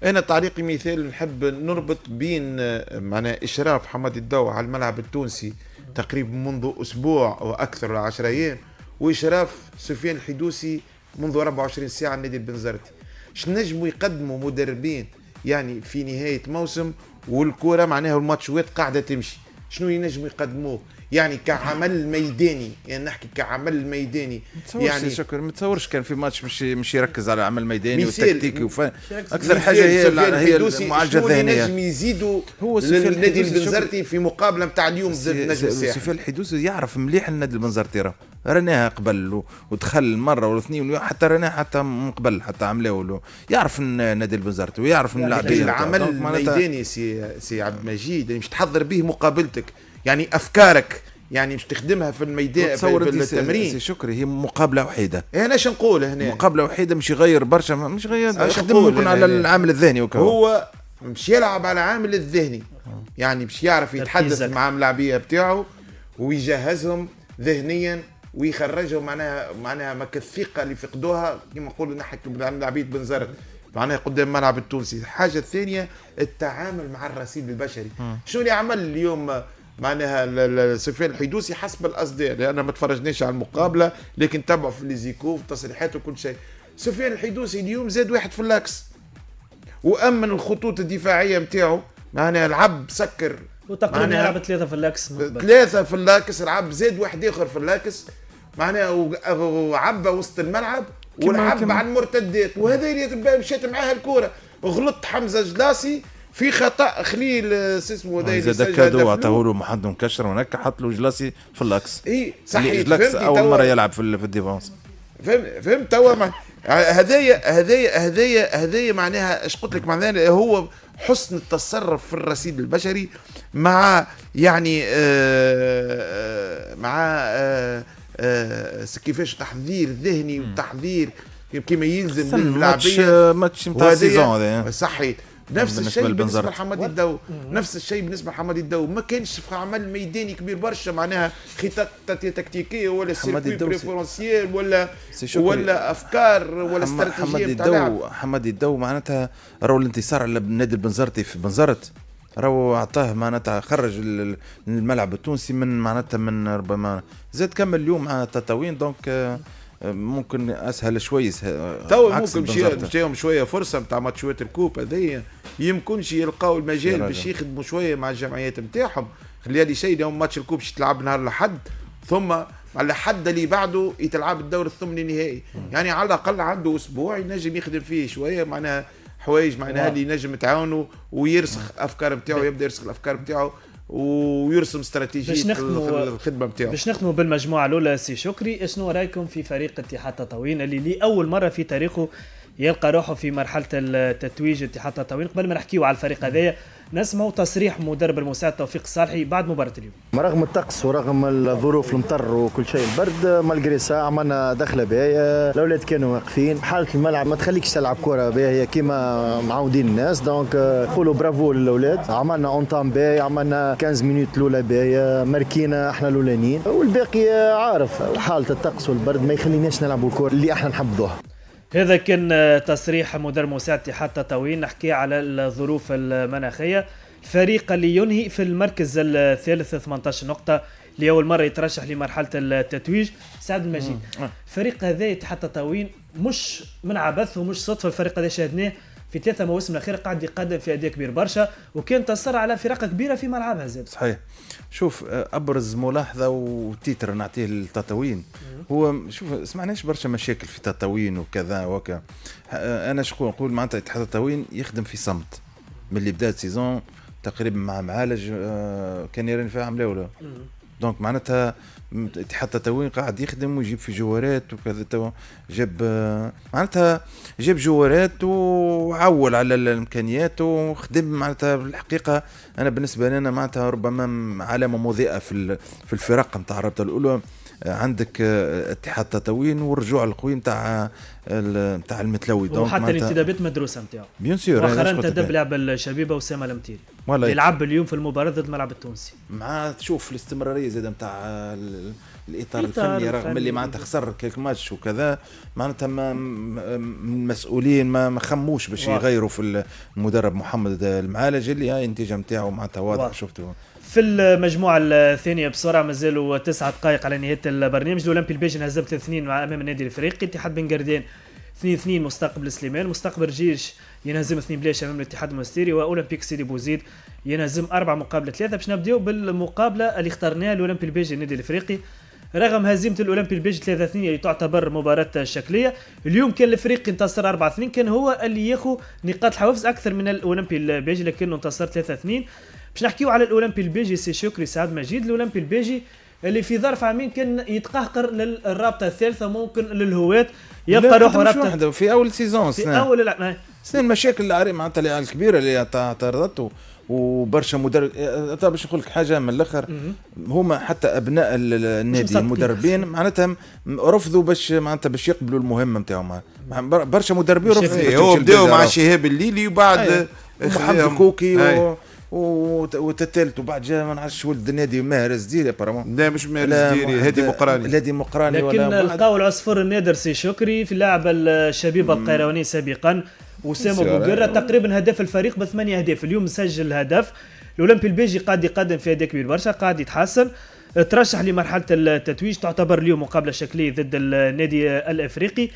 A: انا تعليقي مثال نحب نربط بين معنا
B: اشراف حماد الدو على الملعب التونسي تقريبا منذ اسبوع واكثر 10 ايام واشراف سفيان الحدوسي منذ 24 ساعه النادي البنزرتي شنجموا يقدموا مدربين يعني في نهايه موسم والكره معناها الماتشوات قاعده تمشي شنو ينجموا يقدموه يعني كعمل ميداني يعني نحكي كعمل ميداني يعني
C: شكر ما تصورش كان في ماتش مش مش يركز على عمل ميداني وتكتيكي وفن اكثر حاجه هي هي المعالجه الذهنيه نجم
B: يزيدوا هو النادي البنزرتي في مقابله نتاع اليوم ضد النجم الساحلي سفيان
C: الحدوسي يعرف مليح النادي البنزرتي راه رناها قبل ودخل مره ولا اثنين حتى رناها حتى من قبل حتى عملوا له يعرف النادي البنزرتي ويعرف يعني العمل الميداني
B: سي سي عبد المجيد يعني مش تحضر به مقابلتك يعني افكارك يعني مش تخدمها في الميدان في, التمرين سي
C: شكري هي مقابله وحيده إيه، انا اش نقول هنا مقابله وحيده مش يغير برشا مش يغير يخدم يكون على العامل الذهني وكو. هو مش يلعب على العامل الذهني يعني
B: مش يعرف يتحدث مع الملاعبيه بتاعه ويجهزهم ذهنيا ويخرجهم معناها معناها ما الثقه اللي فقدوها كما نقولوا نحكي بالعبيد بن زرد معناها قدام الملعب التونسي الحاجه الثانيه التعامل مع الرصيد البشري شنو اللي عمل اليوم معناها سفيان الحيدوسي حسب الاصدار لان ما تفرجناش على المقابله لكن تبعوا في ليزيكو في التصريحات وكل شيء سفيان الحيدوسي اليوم زاد واحد في اللاكس وامن الخطوط الدفاعيه نتاعو معناها لعب سكر
A: وتقريبا لعب ثلاثه في اللاكس ثلاثه
B: في اللاكس لعب زاد واحد اخر في اللاكس معناها وعبى وسط الملعب ولعب على المرتدات وهذا اللي مشات معاها الكوره غلط حمزه جلاسي في خطا خليل سي اسمه هذا زاد كادو عطاه له
C: محمد مكشر هناك حط له جلاسي في الاكس اي صحيح الاكس اول مره يلعب في, في الديفونس
B: فهمت فهمت توا هذايا هذايا هذايا هذايا معناها اش قلت لك معناها هو حسن التصرف في الرصيد البشري مع يعني آه، آه، مع آه، كيفاش تحضير ذهني وتحضير كما يلزم للاعبين
C: ماتش نتاع السيزون هذا
B: صحيت نفس الشيء بالنسبه, لحمد الدو نفس الشيء بالنسبه لحمد الدو ما كانش في عمل ميداني كبير برشا معناها خطط تكتيكيه ولا سيركوي بريفرنسيال ولا ولا افكار ولا استراتيجيه حمد الدو
C: حمد الدو معناتها راهو الانتصار على نادي البنزرتي في بنزرت راهو اعطاه معناتها خرج الملعب التونسي من معناتها من ربما زاد كمل اليوم مع تطاوين دونك آه، ممكن اسهل شوي آه، تو ممكن مشيهم
B: شويه فرصه نتاع ماتشوات الكوب هذيا يمكنش يلقاو المجال باش يخدموا شويه مع الجمعيات نتاعهم خلي لي شيء يوم ماتش الكوب باش تلعب نهار الاحد ثم على الحد اللي بعده يتلعب الدور الثمني النهائي يعني على الاقل عنده اسبوع ينجم يخدم فيه شويه معناها حوايج معناها اللي ينجم تعاونه ويرسخ افكار نتاعو يبدا يرسخ الافكار نتاعو ويرسم استراتيجيه الخدمه نتاعو باش
A: نختموا بالمجموعه الاولى سي شكري شنو رايكم في فريق اتحاد تطاوين اللي لاول مره في تاريخه يلقى روحه في مرحله التتويج اتحاد التطوير قبل ما نحكيو على الفريق هذايا نسمعوا تصريح مدرب المساعد توفيق الصالحي بعد مباراه اليوم رغم الطقس ورغم الظروف المطر وكل شيء البرد مالغري ساعة عملنا دخله باهية الاولاد كانوا واقفين حاله الملعب ما تخليكش تلعب كره باهية كيما معودين الناس دونك نقولوا برافو للاولاد عملنا اون تام باهي عملنا 15 مينوت الاولى باهيه ماركينا احنا الاولانيين والباقي عارف حاله الطقس والبرد ما يخليناش نلعبوا الكره اللي احنا نحبوها هذا كان تصريح مدرب مساعدتي اتحاد تطاوين نحكي على الظروف المناخية الفريق اللي ينهي في المركز الثالث 18 نقطة لأول مرة يترشح لمرحلة التتويج سعد المجيد الفريق هذا اتحاد تطاوين مش من عبث ومش صدفة الفريق هذا شاهدناه في ثلاثه مواسم الاخيره قاعد يقدم في اداء كبير برشا وكان تصر على فرق كبيره في ملعبها زاد
C: صحيح شوف آه، ابرز ملاحظه وتيتر نعطيه للتطوين هو شوف سمعناش برشا مشاكل في تطاوين وكذا وكا آه، انا شكون نقول معناتها اتحاد التطوين يخدم في صمت من اللي بدا السيزون تقريبا مع معالج آه، كان يرن فيها عمله ولا دونك معناتها حتى توين قاعد يخدم ويجيب في جوارات وكذا تو جاب معناتها جاب جوارات وعول على الامكانيات وخدم معناتها الحقيقه انا بالنسبه لنا معناتها ربما علامه مضيئه في في الفرق نتاع الرابطه الاولى عندك اتحاد تطوين والرجوع القوي نتاع نتاع المتلوي وحتى الانتدابات
A: مدروسه نتاعو بيان سور مؤخرا انتدب لعب الشبيبه وسام المتيري يلعب اليوم في المباراه ضد الملعب التونسي
C: مع تشوف الاستمراريه زاد نتاع الاطار الفني رغم اللي معناتها خسر كيك ماتش وكذا معناتها ما المسؤولين ما خموش باش يغيروا في المدرب محمد المعالج اللي هاي النتيجه نتاعو معناتها واضحه شفتوا
A: في المجموعة الثانية بسرعة مازالوا تسعة دقائق على نهاية البرنامج الأولمبي البيجن هزم 3-2 أمام النادي الإفريقي اتحاد بن قردان 2-2 مستقبل سليمان مستقبل جيش ينهزم اثنين بلاش امام الاتحاد المستيري واولمبيك سيدي بوزيد ينهزم اربع مقابل ثلاثه باش نبداو بالمقابله اللي اخترناها الاولمبي البيجي النادي الافريقي رغم هزيمه الاولمبي البيج 3 2 اللي تعتبر مباراه شكليه اليوم كان الفريق انتصر 4 2 كان هو اللي ياخذ نقاط الحوافز اكثر من الاولمبي البيج لكنه انتصر 3 2 باش نحكيو على الاولمبي البيجي سي شكري سعد مجيد الاولمبي البيجي اللي في ظرف عامين كان يتقهقر للرابطه الثالثه ممكن للهواة يبقى روحه رابطه في اول سيزون في اول لا
C: سنين المشاكل العري معناتها الكبيره اللي تعرضت وبرشا مدرب طيب أه، أه، باش نقول لك حاجه من الاخر هما حتى ابناء النادي المدربين معناتها رفضوا باش معناتها باش يقبلوا المهمه نتاعهم برشا مدربين رفضوا هو بداوا مع شهاب الليلي وبعد أيوة. محمد الكوكي و... أيوة. وتتالت وبعد جا ما نعرفش ولد النادي ماهر الزديري بارامون لا مش ماهر الزديري هادي مقراني هادي مقراني لكن القول
A: العصفور النادر سي شكري في اللعبه الشبيبه القيرواني سابقا وسام ابو قره تقريبا هدف الفريق بثمانيه اهداف اليوم مسجل هدف الاولمبي البيجي قاعد يقدم في اداء كبير برشا قاعد يتحسن أه، ترشح لمرحله التتويج تعتبر اليوم مقابله شكليه ضد النادي الافريقي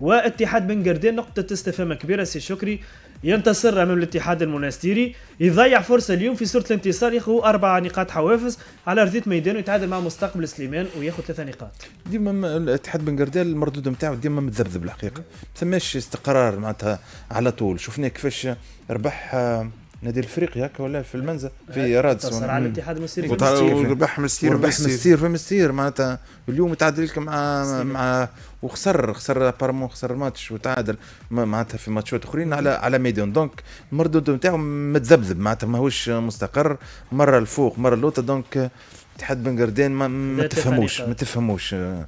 A: واتحاد بن قردين نقطة استفهام كبيرة سي شكري ينتصر امام الاتحاد المنستيري يضيع فرصه اليوم في صوره الانتصار ياخذ اربع نقاط حوافز على ارضيه ميدان ويتعادل مع مستقبل سليمان وياخذ ثلاثه نقاط ديما
C: الاتحاد بن قردال المردود نتاعو ديما متذبذب الحقيقه ما استقرار معناتها على طول شفنا كيفاش ربح آه، نادي الافريقي هكا ولا في المنزه في رادس صار على الاتحاد المسيري وربح مستير وربح مستير في مستير معناتها اليوم تعادل لك مع مع وخسر خسر بارمون خسر الماتش وتعادل معناتها في ماتشات اخرين على على ميدون دونك المردود نتاعو متذبذب معناتها ماهوش مستقر مره الفوق مره اللوطا دونك اتحاد بن قردين ما تفهموش ما إيه، تفهموش نقول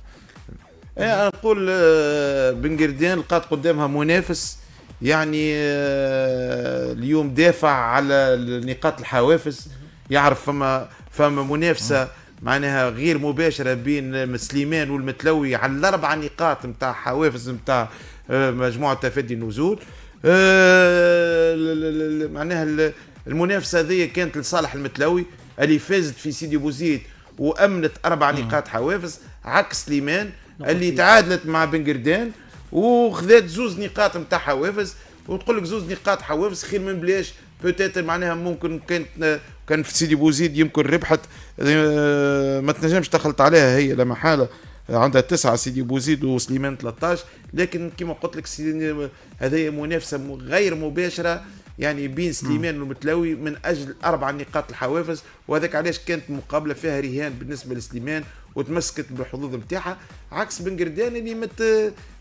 B: آه، بن قردين لقات قدامها منافس يعني آه، اليوم دافع على نقاط الحوافز يعرف فما فما منافسه معناها غير مباشره بين سليمان والمتلوي على الاربع نقاط نتاع حوافز نتاع آه، مجموعه تفادي النزول آه، معناها المنافسه هذه كانت لصالح المتلوي اللي فازت في سيدي بوزيد وامنت اربع نقاط حوافز عكس سليمان اللي تعادلت مع بن قردان وخذات زوز نقاط نتاع حوافز وتقول لك زوز نقاط حوافز خير من بلاش بوتيتر معناها ممكن كانت كان في سيدي بوزيد يمكن ربحت آه، ما تنجمش تخلط عليها هي لا محاله عندها تسعة سيدي بوزيد وسليمان 13 لكن كما قلت لك هذه منافسة غير مباشرة يعني بين سليمان والمتلوي من أجل أربع نقاط الحوافز وهذاك علاش كانت مقابلة فيها رهان بالنسبة لسليمان وتمسكت بالحظوظ نتاعها عكس بن قردان اللي مت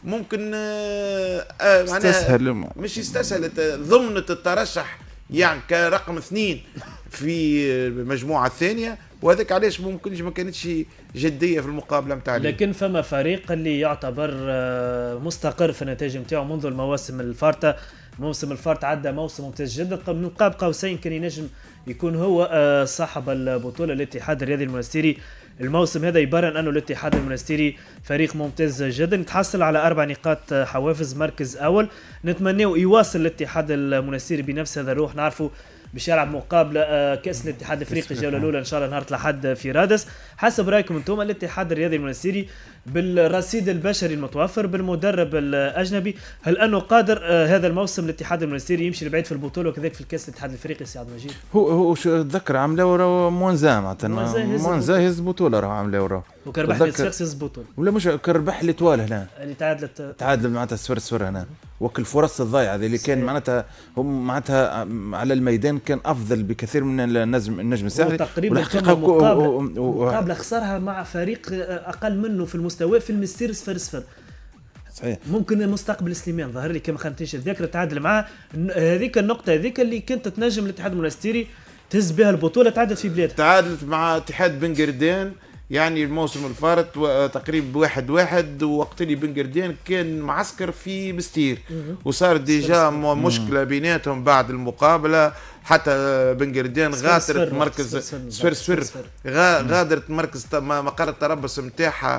B: ممكن آه، آه، معناها استسهل مش يستسهل ضمنت الترشح يعني كرقم اثنين في المجموعه آه، الثانيه وهذاك علاش ممكن ما كانتش جديه في المقابله نتاع لكن
A: فما فريق اللي يعتبر مستقر في النتائج نتاعو منذ المواسم الفارطه موسم الفارت عدى موسم ممتاز جدا من قاب قوسين كان ينجم يكون هو صاحب البطوله الاتحاد الرياضي المنستيري الموسم هذا يبرر انه الاتحاد المونستيري فريق ممتاز جدا تحصل على اربع نقاط حوافز مركز اول نتمناو يواصل الاتحاد المونستيري بنفس هذا الروح نعرفوا باش يلعب مقابله آه، كاس الاتحاد الافريقي الجوله الاولى ان شاء الله نهار الاحد في رادس حسب رايكم انتم الاتحاد الرياضي المنسيري بالرصيد البشري المتوفر بالمدرب الاجنبي هل انه قادر آه، هذا الموسم الاتحاد المنستيري يمشي لبعيد في البطوله وكذلك في الكاس الاتحاد الافريقي سي عبد المجيد
C: هو هو تذكر عملوا راه مونزا معناتها مونزا هز بطوله راه عملوا راه وكربح الصفاقسي هز بطوله ولا مش كربح اللي طوال هنا اللي تعادلت تعادل معناتها صفر صفر هنا وكل الفرص الضايعه اللي كان معناتها هم معناتها على الميدان كان افضل بكثير من النجم النجم الساحلي تقريبا مقابله
A: خسرها مع فريق آه، اقل منه في مستواه في المستير صفر صفر صحيح ممكن مستقبل سليمان ظهر لي كما خانتيش الذاكره تعادل معاه هذيك النقطه هذيك اللي كانت تنجم الاتحاد المنستيري تهز بها البطوله تعادل في بلادها تعادلت مع اتحاد بن قردان يعني الموسم الفارط تقريبا واحد
B: واحد وقت اللي بن قردان كان معسكر في مستير وصار ديجا مشكله بيناتهم بعد المقابله حتى بن قردان غادرت مركز صفر صفر غادرت مركز مقر التربص نتاعها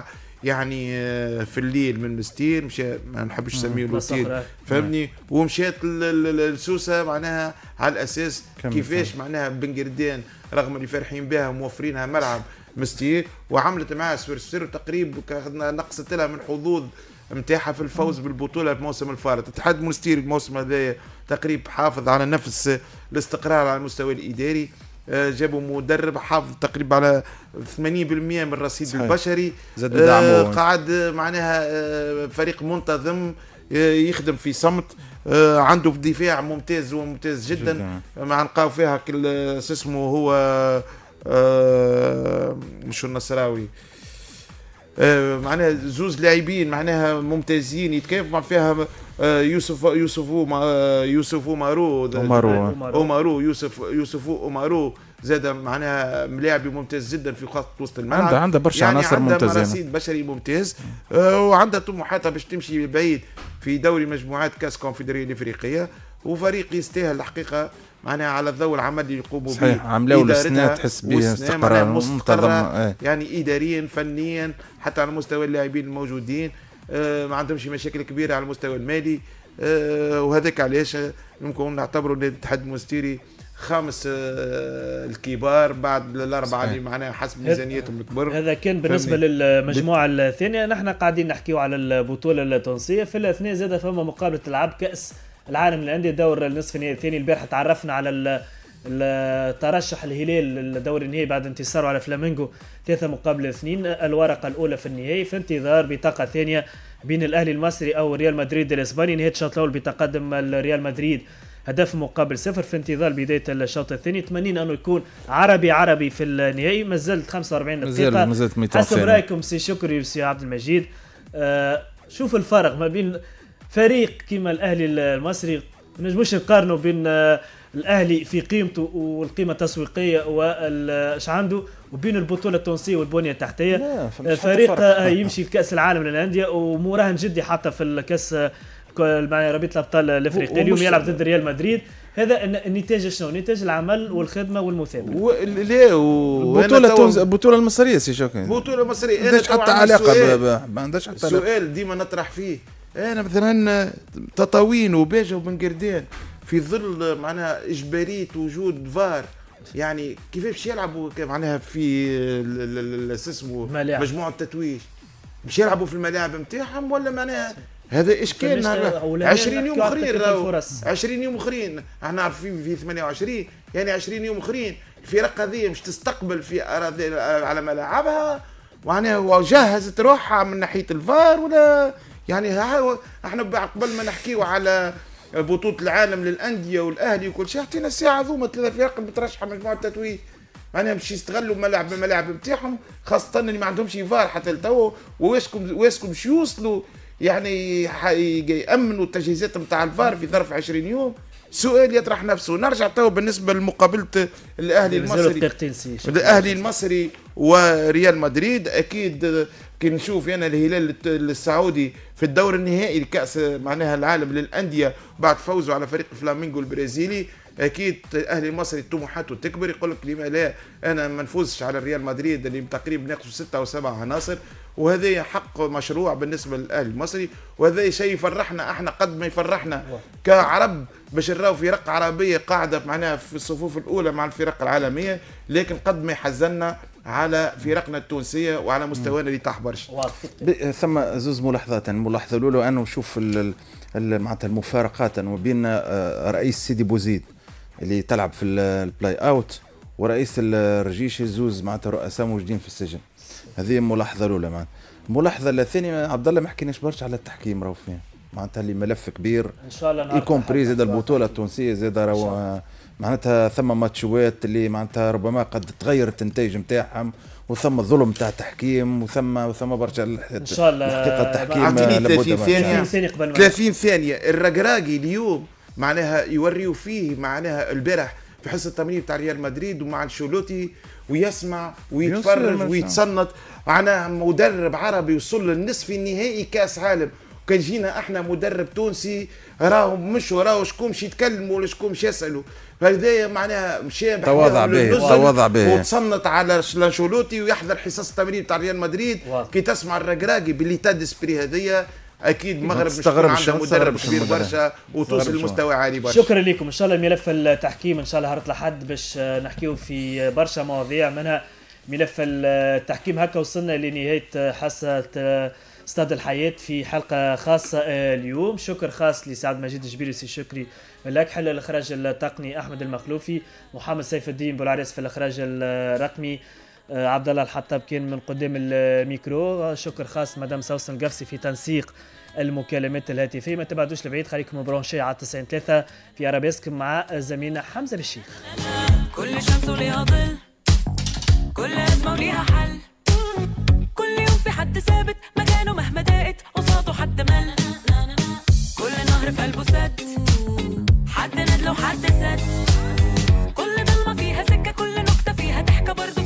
B: يعني آه، في الليل من مستير مشى ما نحبش نسميه لوتيل فهمني ومشات لسوسه معناها على الاساس كيفاش معناها بن قردان رغم اللي فرحين بها موفرينها ملعب مستير وعملت معها سور سر تقريبا نقصت لها من حظوظ نتاعها في الفوز بالبطوله الموسم الفارط اتحاد مستير الموسم هذايا تقريب حافظ على نفس الاستقرار على المستوى الاداري آه، جابوا مدرب حافظ تقريبا على 80% من الرصيد البشري زاد دعمه آه، قعد معناها آه، فريق منتظم يخدم في صمت عنده دفاع ممتاز وممتاز جدا, جدا. مع نلقاو فيها شو اسمه هو مش النصراوي معناها زوز لاعبين معناها ممتازين مع فيها آه، يوسف يوسف آه، يوسف مارو اومارو اومارو يوسف يوسف اومارو زاد معناها ملاعب ممتاز جدا في خط وسط الملعب عنده عنده برشا يعني عناصر ممتازه عنده رصيد بشري ممتاز آه، وعنده طموحاتها باش تمشي بعيد في دوري مجموعات كاس كونفدراليه الافريقيه وفريق يستاهل الحقيقه معناها على الضوء العمل اللي يقوموا به صحيح عملوا السنه تحس به استقرار منتظم يعني اداريا فنيا حتى على مستوى اللاعبين الموجودين آه، ما عندهمش مشاكل كبيره على المستوى المالي آه، وهذاك علاش ممكن نعتبروا نادي الاتحاد المستيري خامس آه، الكبار بعد
A: الاربعه اللي معناها حسب ميزانيتهم الكبر هذا كان بالنسبه للمجموعه الثانيه نحن قاعدين نحكيو على البطوله التونسيه في الاثنين زاد فما مقابله العاب كاس العالم للانديه دور النصف النهائي الثاني البارحه تعرفنا على ترشح الهلال للدوري النهائي بعد انتصاره على فلامينغو ثلاثة مقابل اثنين الورقة الأولى في النهائي في انتظار بطاقة ثانية بين الأهلي المصري أو ريال مدريد الإسباني نهاية الشوط الأول بتقدم ريال مدريد هدف مقابل صفر في انتظار بدايه الشوط الثاني تمنينا انه يكون عربي عربي في النهائي ما زلت 45 دقيقه ما زلت حسب رايكم سي شكري وسي عبد المجيد آه شوف الفرق ما بين فريق كيما الاهلي المصري ما نجموش نقارنوا بين آه الاهلي في قيمته والقيمه التسويقيه واش عنده وبين البطوله التونسيه والبنيه التحتيه فريق آه، يمشي لكاس العالم للانديه ومراهن جدي حتى في الكاس مع الابطال الافريقي اليوم يلعب ضد ريال مدريد هذا النتاج شنو؟ نتاج العمل والخدمه والمثابره. و... لا
C: و... البطوله التونس... البطوله المصريه سي شوكي. البطوله
B: المصريه ما عندهاش
C: حتى علاقه ما
A: عندهاش
B: حتى السؤال ديما نطرح فيه انا مثلا تطاوين وباجا وبنقردان في ظل معناها اجباريه وجود فار يعني كيفاش يلعبوا معناها في اسمه مجموعه التتويج باش يلعبوا في الملاعب نتاعهم ولا معناها هذا اشكال 20 نعم. يوم اخرين 20 يوم اخرين احنا عارفين في 28 يعني 20 يوم اخرين الفرق هذه مش تستقبل في اراضي على ملاعبها معناها جهزت روحها من ناحيه الفار ولا يعني احنا قبل ما نحكيو على بطوله العالم للانديه والاهلي وكل شيء اعطينا الساعه ذوما ثلاثة فرق مترشحه مجموعه تتويج معناها باش يستغلوا ملاعب الملاعب نتاعهم خاصه اللي ما عندهمش فار حتى لتوا واسكم واسكم باش يوصلوا يعني يامنوا التجهيزات نتاع الفار في ظرف 20 يوم سؤال يطرح نفسه نرجع تو بالنسبه لمقابله الاهلي المصري الاهلي المصري وريال مدريد اكيد كي نشوف انا يعني الهلال السعودي في الدور النهائي لكاس معناها العالم للانديه بعد فوزه على فريق فلامينغو البرازيلي اكيد الاهلي المصري طموحاته تكبر يقول لك لما لا انا ما نفوزش على ريال مدريد اللي تقريبا ناقص سته او سبع عناصر وهذا حق مشروع بالنسبه للاهلي المصري وهذا شيء يفرحنا احنا قد ما يفرحنا كعرب باش نراو فرق عربيه قاعده معناها في الصفوف الاولى مع الفرق العالميه لكن قد ما يحزننا على فرقنا التونسيه وعلى مستوانا اللي تحبرش
C: ثم زوز ملاحظات الملاحظه الاولى انه نشوف معناتها المفارقات ما بين آه، رئيس سيدي بوزيد اللي تلعب في البلاي اوت ورئيس الرجيشي زوز معناتها رؤساء موجودين في السجن هذه الملاحظه الاولى معناتها الملاحظه الثانيه عبد الله ما حكيناش برشا على التحكيم راهو فيه معناتها اللي ملف كبير ان شاء الله يكون زاد البطوله التونسيه زاد راهو آه، معناتها ثم ماتشوات اللي معناتها ربما قد تغير التنتيج نتاعهم وثم ظلم تاع تحكيم وثم وثم برشا ان شاء الله الحقيقه
B: التحكيم اعطيني 30 ثانيه 30 ثانيه الرقراقي اليوم معناها يوريو فيه معناها البارح في حصه التمرين تاع ريال مدريد ومع الشولوتي ويسمع ويتفرج ويتصنت معناها مدرب عربي وصل للنصف النهائي كاس عالم كان جينا احنا مدرب تونسي راهم مشوا راهو شكون باش يتكلموا ولا شكون باش يسالوا فهذايا معناها مشى تواضع به تواضع به وتصنت على لانشولوتي ويحضر حصص التمرين تاع ريال مدريد كي تسمع الركراكي باللي تاد سبري هذايا اكيد المغرب مش عنده مدرب كبير برشا وتوصل لمستوى عالي برشا
A: شكرا لكم ان شاء الله ملف التحكيم ان شاء الله هرت لحد باش آه، نحكيو في برشا مواضيع منها ملف التحكيم هكا وصلنا لنهايه آه، حصه آه، استاد الحياة في حلقة خاصة آه، اليوم شكر خاص لسعد مجيد الجبيري سي شكري ملاك الأكحل الإخراج التقني أحمد المخلوفي محمد سيف الدين بولعريس في الإخراج الرقمي آه، عبد الله الحطاب كان من قدام الميكرو شكر خاص مدام سوسن القفصي في تنسيق المكالمات الهاتفيه ما تبعدوش لبعيد خليكم برونشي على 90 3 في ارابيسك مع زميلنا حمزه بالشيخ كل شمس وليها ظل كل ازمه وليها حل في حد ثابت مكانه مهما ضاقت قصاده حد مل كل نهر في قلبه سد
B: حد ندله حد سد كل ضلمه فيها سكه كل نكته فيها ضحكه برضه